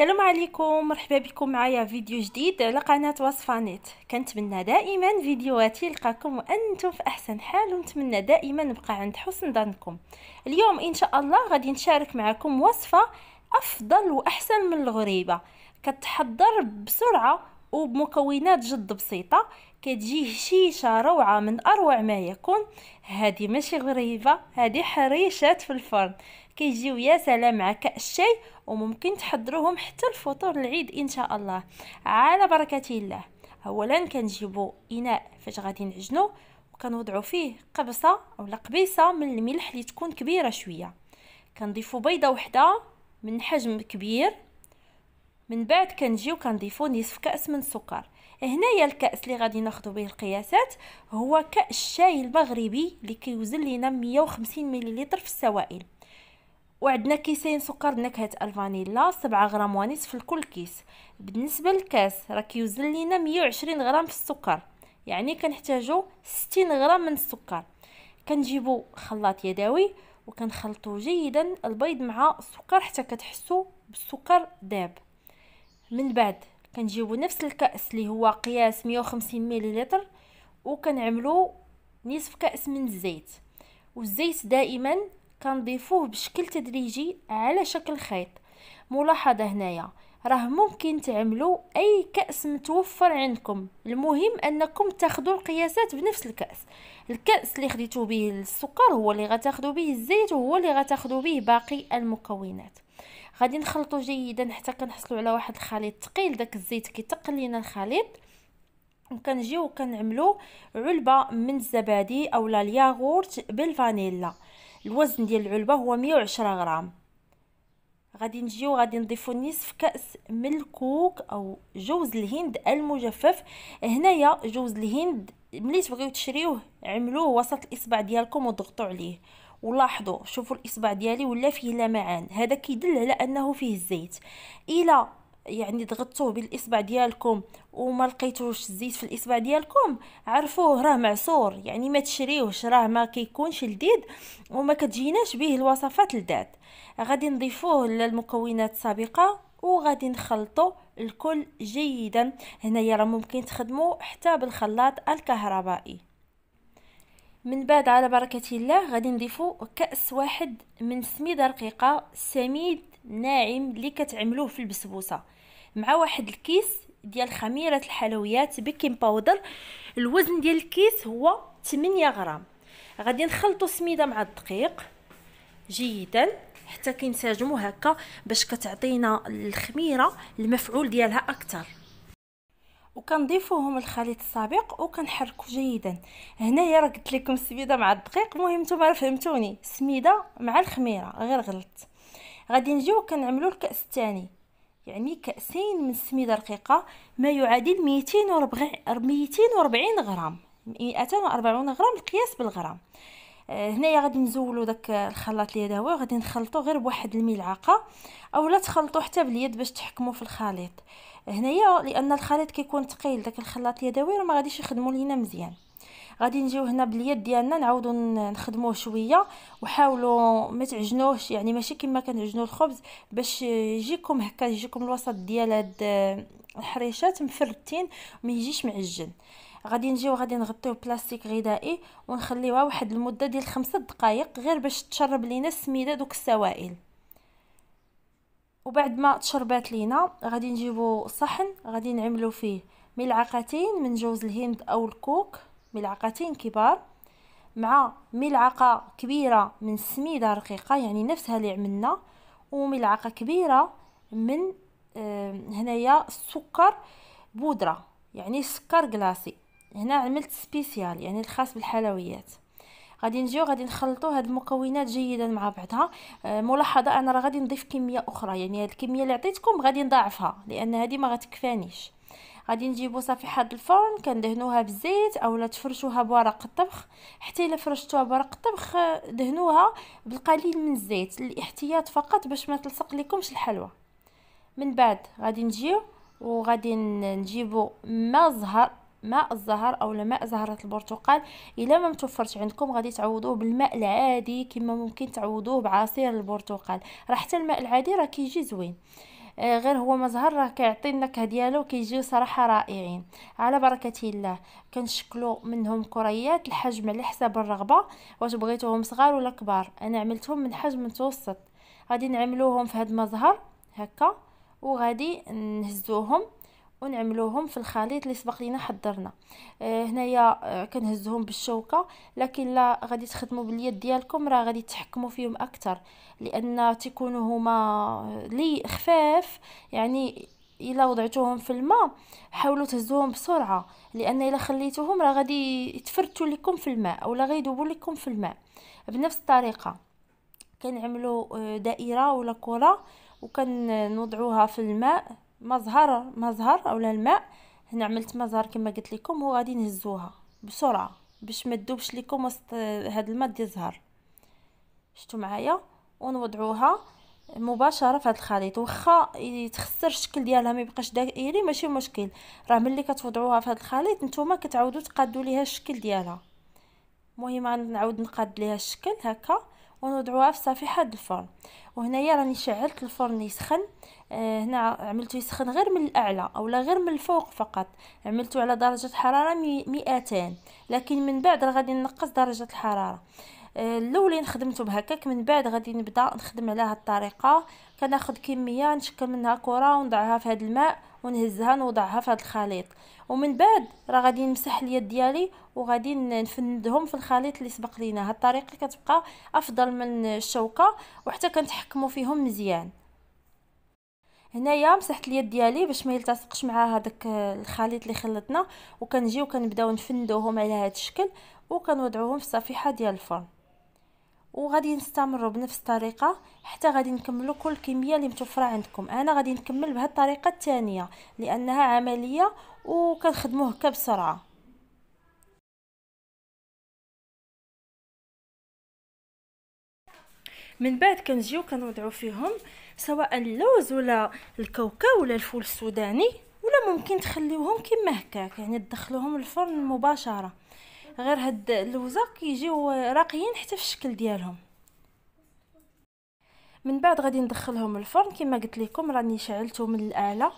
السلام عليكم مرحبا بكم معايا فيديو جديد على قناه وصفه نت كنتمنى دائما فيديوهاتي يلقاكم وانتم في احسن حال ونتمنى دائما نبقى عند حسن ظنكم اليوم ان شاء الله غادي نشارك معكم وصفه افضل واحسن من الغريبه كتحضر بسرعه وبمكونات جد بسيطه كتجي هشيشه روعه من اروع ما يكون هذه ماشي غريبه هذه حريشات في الفرن كيجيو يا سلام مع كاس الشاي وممكن تحضروهم حتى الفطور العيد ان شاء الله على بركه الله اولا كنجيبو اناء فاش غادي نعجنو وكنوضعو فيه قبصه اولا قبيصه من الملح اللي تكون كبيره شويه كنضيفو بيضه وحده من حجم كبير من بعد كنجيو كنضيفو نصف كاس من السكر هنايا الكاس اللي غادي ناخذ به القياسات هو كاس الشاي المغربي اللي كيوزن لينا 150 مليلتر في السوائل وعندنا كيسين سكر بنكهه الفانيلا سبعة غرام ونصف في الكل كيس بالنسبه للكاس راه كيوزن لينا مية وعشرين غرام في السكر يعني كنحتاجو ستين غرام من السكر كنجيبو خلاط يدوي وكنخلطو جيدا البيض مع السكر حتى كتحسو بالسكر داب من بعد كنجيبو نفس الكاس اللي هو قياس مية وخمسين مليلتر وكنعملو نصف كاس من الزيت والزيت دائما كنضيفوه بشكل تدريجي على شكل خيط ملاحظه هنايا راه ممكن تعملوا اي كاس متوفر عندكم المهم انكم تاخذوا القياسات بنفس الكاس الكاس اللي خديتو به السكر هو اللي غتاخذوا به الزيت وهو اللي غتاخذوا به باقي المكونات غادي نخلطوا جيدا حتى كنحصلوا على واحد الخليط ثقيل داك الزيت كيتقل لينا الخليط وكنجيو كنعملو علبه من الزبادي اولا الياغورت بالفانيلا الوزن ديال العلبه هو 110 غرام غادي نجيو غادي نضيفو نصف كاس من الكوك او جوز الهند المجفف هنايا جوز الهند ملي تبغيو تشريوه عملوه وسط الاصبع ديالكم وضغطوا عليه ولاحظوا شوفوا الاصبع ديالي ولا فيه لمعان هذا كيدل على انه فيه الزيت الى يعني ضغطتوه بالاصبع ديالكم وما لقيتوش الزيت في الاصبع ديالكم عرفوه راه معصور يعني ما تشريوهش راه ما كيكونش لذيذ وما كتجيناش به الوصفات لذات غادي نضيفوه للمكونات السابقه وغادي نخلطو الكل جيدا هنايا راه ممكن تخدموا حتى بالخلاط الكهربائي من بعد على بركة الله غادي نضيفو كأس واحد من سميدة رقيقة سميد ناعم اللي كتعملوه في البسبوسة مع واحد الكيس ديال خميره الحلويات بيكين باودر الوزن ديال الكيس هو 8 غرام غادي نخلطوا سميدة مع الدقيق جيدا حتى كينسجموا هكا باش كتعطينا الخميره المفعول ديالها اكثر وكنضيفوهم الخليط السابق وكنحركو جيدا هنايا راه قلت لكم السميده مع الدقيق المهم نتوما فهمتوني سميده مع الخميره غير غلط غادي نجيو كنعملو الكاس الثاني يعني كأسين من السميدة رقيقة ما يعادل 240 غرام 240 غرام القياس بالغرام آه، هنايا غادي نزولو داك الخلاط اليدوي غادي نخلطو غير بواحد الملعقه اولا تخلطو حتى باليد باش تحكمو في الخليط هنايا لان الخليط كيكون ثقيل داك الخلاط اليدوي راه ما غاديش يخدمو لينا مزيان غادي نجيو هنا باليد ديالنا نعاودو نخدموه شويه وحاولوا ما تعجنوهش يعني ماشي كما كنعجنوا الخبز باش يجيكم هكا يجيكم الوسط ديال هاد الحريشات مفرتين ما يجيش معجن غادي نجيو غادي نغطيو بلاستيك غذائي ونخليوها واحد المده ديال خمسة دقائق غير باش تشرب لينا السميده دوك السوائل وبعد ما تشربات لينا غادي نجيبو صحن غادي نعملو فيه ملعقتين من جوز الهند او الكوك ملعقتين كبار مع ملعقة كبيرة من السميدة رقيقة يعني نفسها اللي عملنا وملعقة كبيرة من آه، هنايا السكر بودرة يعني سكر كلاصي هنا عملت سبيسيال يعني الخاص بالحلويات غادي نجيو غادي نخلطوا هاد المكونات جيدا مع بعضها آه، ملاحظه انا راه غادي نضيف كميه اخرى يعني هاد الكميه اللي عطيتكم غادي نضاعفها لان هذه ما غتكفانيش غادي نجيبو صافي الفرن كندهنوها بالزيت اولا تفرشوها بورق الطبخ حتى الا فرشتوها بورق الطبخ دهنوها بالقليل من الزيت الاحتياط فقط باش ما تلصق لكمش الحلوى من بعد غادي نجيو وغادي نجيبو ماء زهر ماء الزهر اولا ماء زهره البرتقال الا ما متوفرش عندكم غادي تعوضوه بالماء العادي كما ممكن تعوضوه بعصير البرتقال راه حتى الماء العادي راه كيجي زوين آه، غير هو مزهر راه كيعطي النكهه ديالو كيجيو صراحه رائعين على بركه الله كنشكلو منهم كريات الحجم على حساب الرغبه واش بغيتوهم صغار ولا كبار انا عملتهم من حجم متوسط غادي نعملوهم في هذا المزهر هكا وغادي نهزوهم ونعملوهم في الخليط اللي سبق لينا حضرنا آه، هنايا آه، كنهزهم بالشوكه لكن لا غادي تخدموا باليد ديالكم راه غادي تحكموا فيهم اكثر لان تيكونوا هما لي خفاف يعني الا وضعتوهم في الماء حاولوا تهزوهم بسرعه لان الا خليتوهم راه غادي يتفرتوا لكم في الماء ولا غيدوبوا لكم في الماء بنفس الطريقه كنعملوا آه، دائره ولا كره وكنوضعوها في الماء مظهر مظهر اولا الماء هنا عملت مظهر كما قلت لكم وغادي نهزوها بسرعه باش ما تذوبش لكم وسط هذا الماء ديال الزهر شفتوا معايا ونوضعوها مباشره في هذا الخليط واخا يتخسر الشكل ديالها ما يبقاش دائري ماشي مشكل راه ملي كتوضعوها في هذا الخليط نتوما كتعاودوا تقادوا ليها الشكل ديالها المهم نعاود نقاد ليها الشكل هكا ونوضعوها في صفيحه الفرن وهنايا راني شعلت الفرن يسخن آه هنا عملته يسخن غير من الاعلى اولا غير من الفوق فقط عملته على درجه حراره مئتان لكن من بعد غادي نقص درجه الحراره آه الاولين خدمته بهكاك من بعد غادي نبدا نخدم على هاد الطريقه كناخذ كميه نشكل منها كره ونضعها في هاد الماء ونهزها نوضعها في هذا الخليط ومن بعد راه غادي نمسح اليد ديالي وغادي نفندهم في الخليط اللي سبق لينا هاد الطريقه كتبقى افضل من الشوكه وحتى كنتحكموا فيهم مزيان هنايا مسحت اليد ديالي باش ما يلتصقش مع هذاك الخليط اللي خلطنا وكنجيو كنبداو نفندوهم على هذا الشكل وكنوضعوهم في الصفيحه ديال الفرن وغادي نستمروا بنفس الطريقه حتى غادي نكملوا كل كميه اللي متوفره عندكم انا غادي نكمل بهذه الطريقه الثانيه لانها عمليه وكنخدموه هكا بسرعه من بعد كنجيو كنوضعو فيهم سواء اللوز ولا الكاوكاو ولا الفول السوداني ولا ممكن تخليوهم كما هكاك يعني تدخلوهم الفرن مباشره غير هاد اللوزه كيجيو راقيين حتى في الشكل ديالهم من بعد غادي ندخلهم الفرن كما قلت لكم راني شعلته من الاله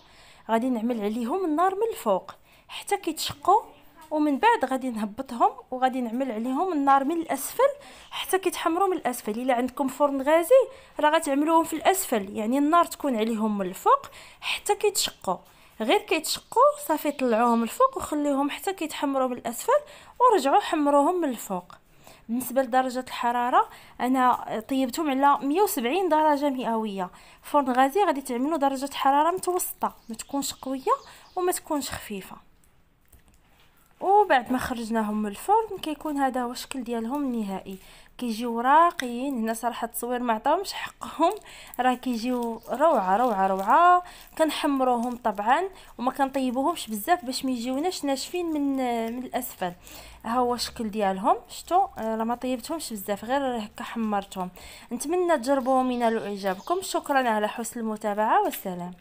غادي نعمل عليهم النار من الفوق حتى كيتشقوا ومن بعد غادي نهبطهم وغادي نعمل عليهم النار من الاسفل حتى كيتحمروا من الاسفل الا عندكم فرن غازي راه غتعملوهم في الاسفل يعني النار تكون عليهم من الفوق حتى كيتشقوا غير كيتشقوا صافي طلعوهم الفوق وخليهم حتى كيتحمروا من الاسفل ورجعوا حمروهم من الفوق بالنسبه لدرجه الحراره انا طيبتهم على 170 درجه مئويه فرن غازي غادي تعملوا درجه حراره متوسطه ما تكونش قويه وما تكونش خفيفه وبعد ما خرجناهم من الفرن كيكون هذا هو الشكل ديالهم النهائي كيجيو راقيين هنا صراحه التصوير ما عطاهمش حقهم راه كيجيو روعه روعه روعه كنحمروهم طبعا وما كنطيبوهمش بزاف باش ما يجيوناش ناشفين من من الاسفل ها هو الشكل ديالهم شفتوا راه ما طيبتهمش بزاف غير هكا حمرتهم نتمنى تجربوهم ينالوا اعجابكم شكرا على حسن المتابعه والسلام